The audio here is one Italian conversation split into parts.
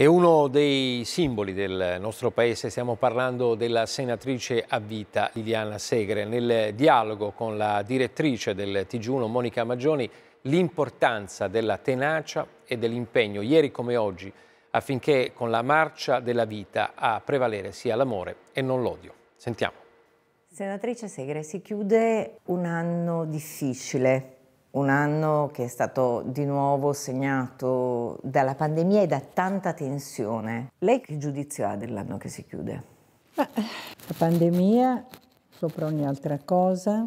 È uno dei simboli del nostro paese, stiamo parlando della senatrice a vita Liliana Segre. Nel dialogo con la direttrice del Tg1 Monica Maggioni l'importanza della tenacia e dell'impegno, ieri come oggi, affinché con la marcia della vita a prevalere sia l'amore e non l'odio. Sentiamo. Senatrice Segre, si chiude un anno difficile un anno che è stato di nuovo segnato dalla pandemia e da tanta tensione. Lei che giudizio ha dell'anno che si chiude? Eh, la pandemia, sopra ogni altra cosa,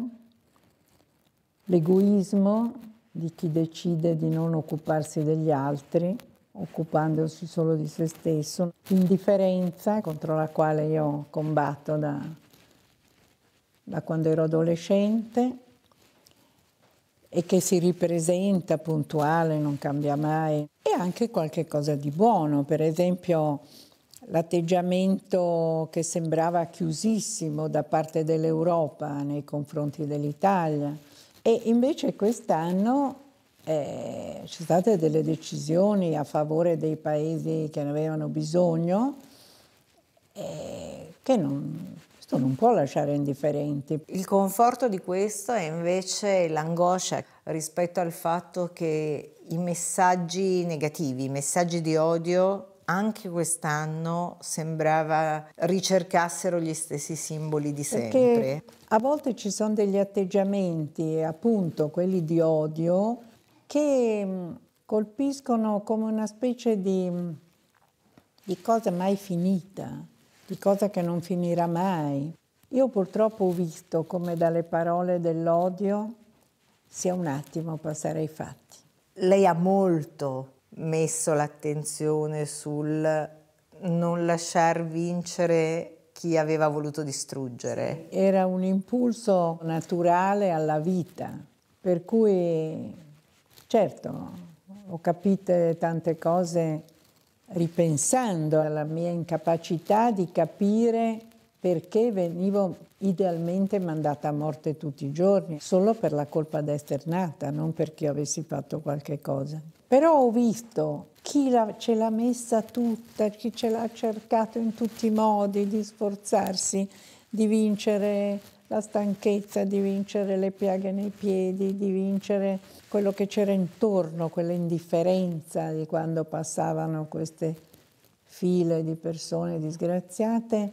l'egoismo di chi decide di non occuparsi degli altri, occupandosi solo di se stesso, l'indifferenza contro la quale io combatto da, da quando ero adolescente, e che si ripresenta puntuale, non cambia mai, e anche qualche cosa di buono, per esempio l'atteggiamento che sembrava chiusissimo da parte dell'Europa nei confronti dell'Italia. E invece quest'anno eh, ci sono state delle decisioni a favore dei paesi che ne avevano bisogno eh, che non, questo non può lasciare indifferenti. Il conforto di questo è invece l'angoscia rispetto al fatto che i messaggi negativi, i messaggi di odio anche quest'anno sembrava ricercassero gli stessi simboli di sempre. Perché a volte ci sono degli atteggiamenti, appunto quelli di odio, che mm, colpiscono come una specie di, mm, di cosa mai finita di cosa che non finirà mai. Io purtroppo ho visto come dalle parole dell'odio sia un attimo passare ai fatti. Lei ha molto messo l'attenzione sul non lasciar vincere chi aveva voluto distruggere. Era un impulso naturale alla vita, per cui certo ho capito tante cose ripensando alla mia incapacità di capire perché venivo idealmente mandata a morte tutti i giorni, solo per la colpa desternata, non perché avessi fatto qualche cosa. Però ho visto chi la, ce l'ha messa tutta, chi ce l'ha cercato in tutti i modi di sforzarsi, di vincere la stanchezza di vincere le piaghe nei piedi, di vincere quello che c'era intorno, quella indifferenza di quando passavano queste file di persone disgraziate,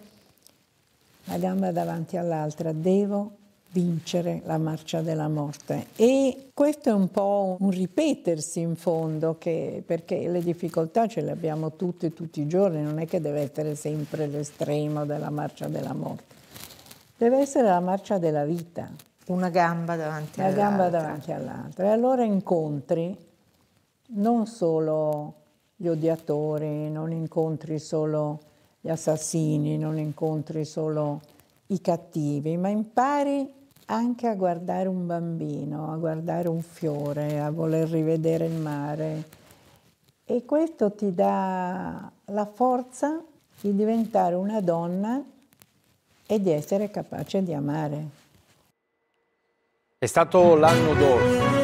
la gamba davanti all'altra, devo vincere la marcia della morte. E questo è un po' un ripetersi in fondo, che, perché le difficoltà ce le abbiamo tutte, tutti i giorni, non è che deve essere sempre l'estremo della marcia della morte deve essere la marcia della vita. Una gamba davanti all'altra. Una gamba davanti all'altra. E allora incontri non solo gli odiatori, non incontri solo gli assassini, non incontri solo i cattivi, ma impari anche a guardare un bambino, a guardare un fiore, a voler rivedere il mare. E questo ti dà la forza di diventare una donna e di essere capace di amare. È stato l'anno d'oro.